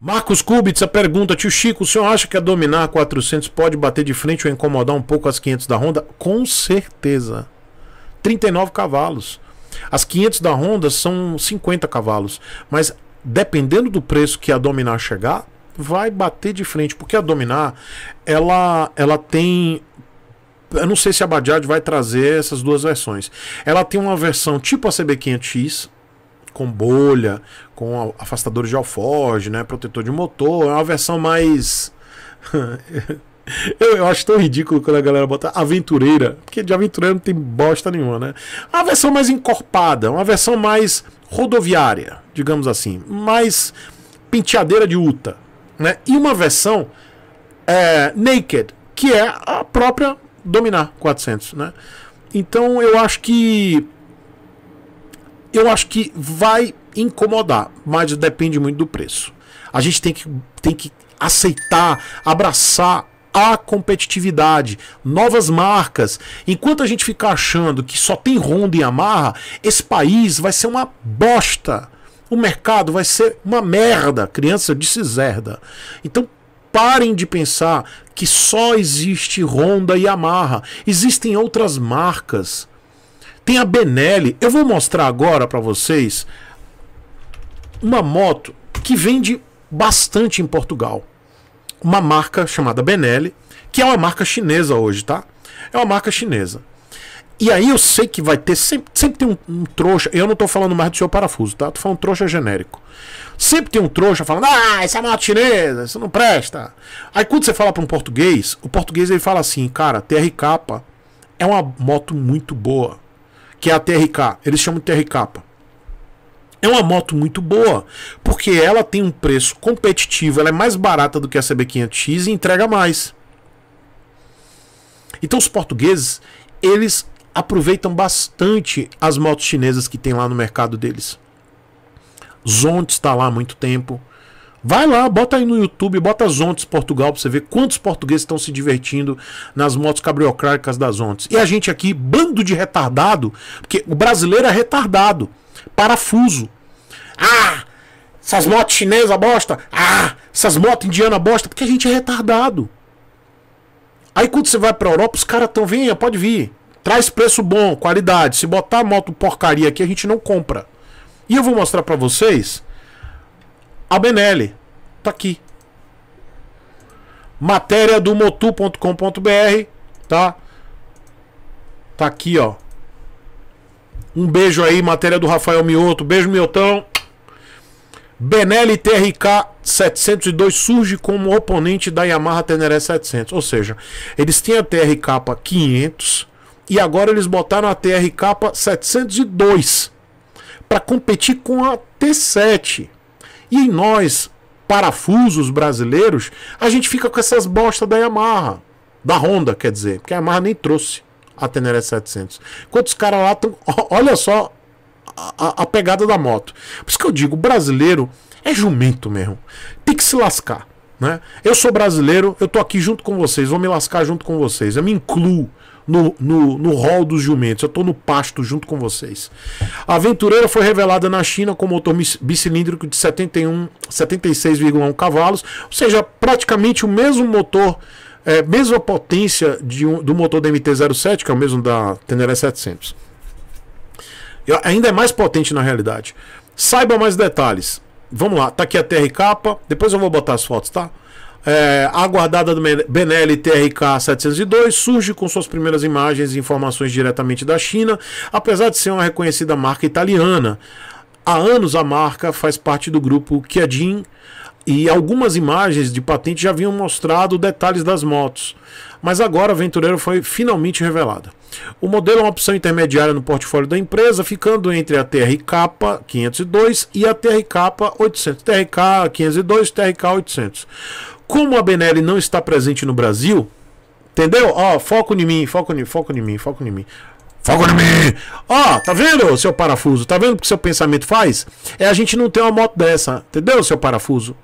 Marcos Kubitz, a pergunta, tio Chico, o senhor acha que a dominar 400 pode bater de frente ou incomodar um pouco as 500 da Honda? Com certeza. 39 cavalos. As 500 da Honda são 50 cavalos, mas dependendo do preço que a dominar chegar, vai bater de frente, porque a dominar ela ela tem eu não sei se a Bajaj vai trazer essas duas versões. Ela tem uma versão tipo a CB500X, com bolha, com afastador de alforge, né? Protetor de motor. É uma versão mais. eu, eu, acho tão ridículo quando a galera bota aventureira, porque de aventureira não tem bosta nenhuma, né? Uma versão mais encorpada, uma versão mais rodoviária, digamos assim, mais penteadeira de Uta, né? E uma versão é, naked, que é a própria Dominar 400, né? Então eu acho que eu acho que vai incomodar, mas depende muito do preço. A gente tem que, tem que aceitar, abraçar a competitividade, novas marcas. Enquanto a gente ficar achando que só tem Honda e Yamaha, esse país vai ser uma bosta. O mercado vai ser uma merda. Criança disse zerda. Então parem de pensar que só existe Honda e Yamaha. Existem outras marcas. Tem a Benelli. Eu vou mostrar agora para vocês uma moto que vende bastante em Portugal. Uma marca chamada Benelli, que é uma marca chinesa hoje, tá? É uma marca chinesa. E aí eu sei que vai ter, sempre, sempre tem um, um trouxa, eu não tô falando mais do seu parafuso, tá? Tô falando trouxa genérico. Sempre tem um trouxa falando, ah, essa é moto chinesa, isso não presta. Aí quando você fala para um português, o português ele fala assim, cara, TRK é uma moto muito boa que é a TRK. Eles chamam de TRK. É uma moto muito boa, porque ela tem um preço competitivo, ela é mais barata do que a CB500X e entrega mais. Então os portugueses, eles aproveitam bastante as motos chinesas que tem lá no mercado deles. Zont está lá há muito tempo. Vai lá, bota aí no YouTube, bota Zontes Portugal pra você ver quantos portugueses estão se divertindo nas motos cabriocráticas das Zontes. E a gente aqui, bando de retardado, porque o brasileiro é retardado, parafuso. Ah, essas motos chinesas bosta. Ah, essas motos indianas bosta, porque a gente é retardado. Aí quando você vai pra Europa, os caras tão, venha, pode vir. Traz preço bom, qualidade. Se botar moto porcaria aqui, a gente não compra. E eu vou mostrar para vocês a Benelli Tá aqui. Matéria do motu.com.br, tá? Tá aqui, ó. Um beijo aí, matéria do Rafael Mioto. Beijo, Miotão. Benelli TRK 702 surge como oponente da Yamaha Teneré 700. Ou seja, eles tinham a TRK 500 e agora eles botaram a TRK 702 para competir com a T7. E nós, parafusos brasileiros, a gente fica com essas bostas da Yamaha, da Honda, quer dizer, porque a Yamaha nem trouxe a Teneré 700. Quantos caras lá estão. Olha só a, a, pegada da moto. Por isso que eu digo, brasileiro é jumento mesmo. Tem que se lascar. Né? Eu sou brasileiro, eu tô aqui junto com vocês, vou me lascar junto com vocês, eu me incluo no, no, no hall dos jumentos. Eu estou no pasto junto com vocês. A aventureira foi revelada na China com motor bicilíndrico de 71, 76,1 cavalos, ou seja, praticamente o mesmo motor, é, mesma potência de um, do motor da MT-07, que é o mesmo da Tenere 700. E ainda é mais potente na realidade. Saiba mais detalhes. Vamos lá, tá aqui a TR capa depois eu vou botar as fotos, tá? é, aguardada do Benelli TRK 702 surge com suas primeiras imagens e informações diretamente da China, apesar de ser uma reconhecida marca italiana. Há anos a marca faz parte do grupo Kiadin e algumas imagens de patente já haviam mostrado detalhes das motos, mas agora a aventureira foi finalmente revelada. O modelo é uma opção intermediária no portfólio da empresa, ficando entre a TRK 502 e a TRK 800, TRK 502, TRK 800. Como a Benelli não está presente no Brasil, entendeu? Ó, foco em mim, foco em mim, foco em mim, foco em mim. foco em mim! Ó, tá vendo, seu parafuso? Tá vendo o que seu pensamento faz? É a gente não ter uma moto dessa, entendeu, seu parafuso?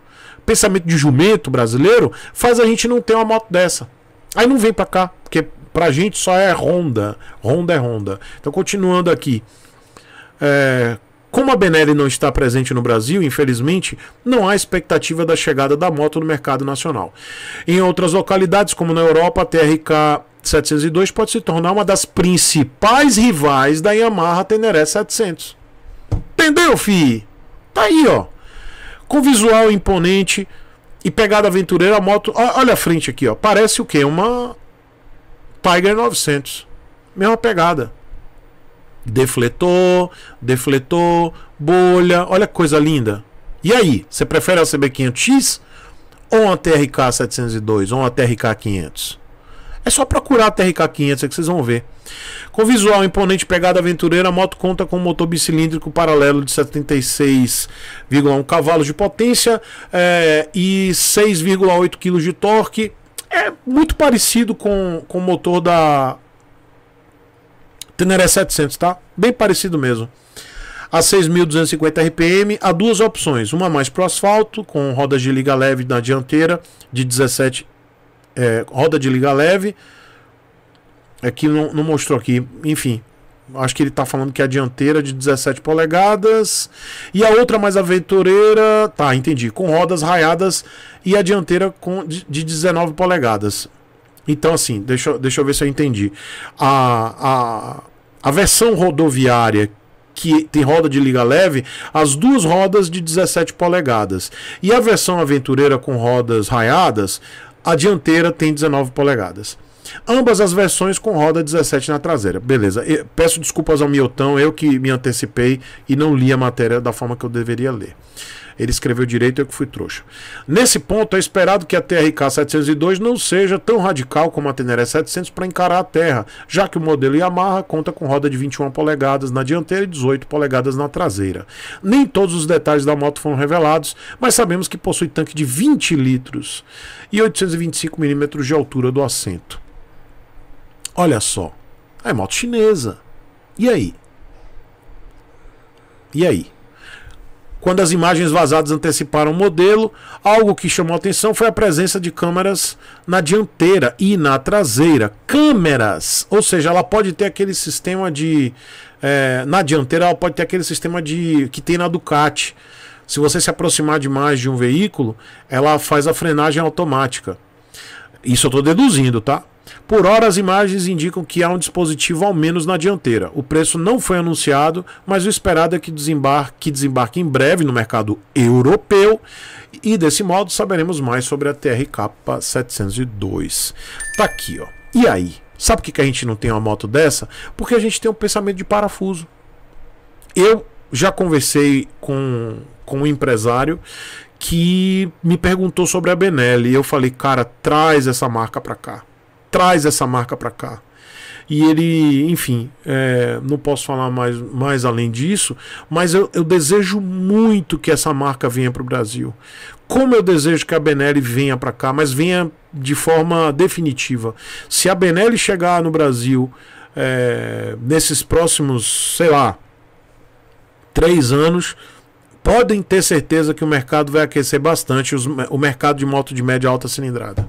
Pensamento de jumento brasileiro faz a gente não ter uma moto dessa. Aí não vem pra cá, porque pra gente só é Honda. Honda é Honda. Então, continuando aqui. É, como a Benelli não está presente no Brasil, infelizmente, não há expectativa da chegada da moto no mercado nacional. Em outras localidades, como na Europa, a TRK 702 pode se tornar uma das principais rivais da Yamaha Teneré 700. Entendeu, fi? Tá aí, ó. Com visual imponente e pegada aventureira, a moto. Olha a frente aqui, ó. Parece o quê? Uma Tiger 900. Mesma pegada. Defletor, defletor, bolha, olha que coisa linda. E aí, você prefere a CB500X ou uma TRK 702 ou uma TRK 500? É só procurar a TRK 500 é que vocês vão ver. Com visual imponente pegada aventureira, a moto conta com um motor bicilíndrico paralelo de 76,1 cavalos de potência é, e 6,8 kg de torque. É muito parecido com, com o motor da Teneré 700, tá? Bem parecido mesmo. A 6.250 RPM, há duas opções. Uma mais para o asfalto, com rodas de liga leve na dianteira, de 17. É, roda de liga leve. É que não, não mostrou aqui. Enfim, acho que ele está falando que é a dianteira de 17 polegadas e a outra mais aventureira, tá, entendi, com rodas raiadas e a dianteira com de 19 polegadas. Então, assim, deixa, deixa eu ver se eu entendi. A, a, a versão rodoviária que tem roda de liga leve, as duas rodas de 17 polegadas. E a versão aventureira com rodas raiadas, a dianteira tem 19 polegadas. Ambas as versões com roda 17 na traseira. Beleza. Eu peço desculpas ao Miotão, eu que me antecipei e não li a matéria da forma que eu deveria ler. Ele escreveu direito, eu que fui trouxa. Nesse ponto, é esperado que a TRK 702 não seja tão radical como a Teneré 700 para encarar a Terra, já que o modelo Yamaha conta com roda de 21 polegadas na dianteira e 18 polegadas na traseira. Nem todos os detalhes da moto foram revelados, mas sabemos que possui tanque de 20 litros e 825 milímetros de altura do assento. Olha só, é moto chinesa. E aí? E aí? Quando as imagens vazadas anteciparam o modelo, algo que chamou atenção foi a presença de câmeras na dianteira e na traseira. Câmeras! Ou seja, ela pode ter aquele sistema de. É, na dianteira, ela pode ter aquele sistema de que tem na Ducati. Se você se aproximar demais de um veículo, ela faz a frenagem automática. Isso eu estou deduzindo, tá? Por hora, as imagens indicam que há um dispositivo ao menos na dianteira. O preço não foi anunciado, mas o esperado é que desembarque, que desembarque em breve no mercado europeu e desse modo saberemos mais sobre a TRK 702. Tá aqui, ó. E aí? Sabe por que a gente não tem uma moto dessa? Porque a gente tem um pensamento de parafuso. Eu já conversei com, com um empresário que me perguntou sobre a Benelli. E eu falei, cara, traz essa marca para cá traz essa marca para cá. E ele, enfim, é, não posso falar mais, mais além disso, mas eu, eu desejo muito que essa marca venha para o Brasil. Como eu desejo que a Benelli venha para cá, mas venha de forma definitiva. Se a Benelli chegar no Brasil é, nesses próximos, sei lá, três anos, podem ter certeza que o mercado vai aquecer bastante os, o mercado de moto de média alta cilindrada.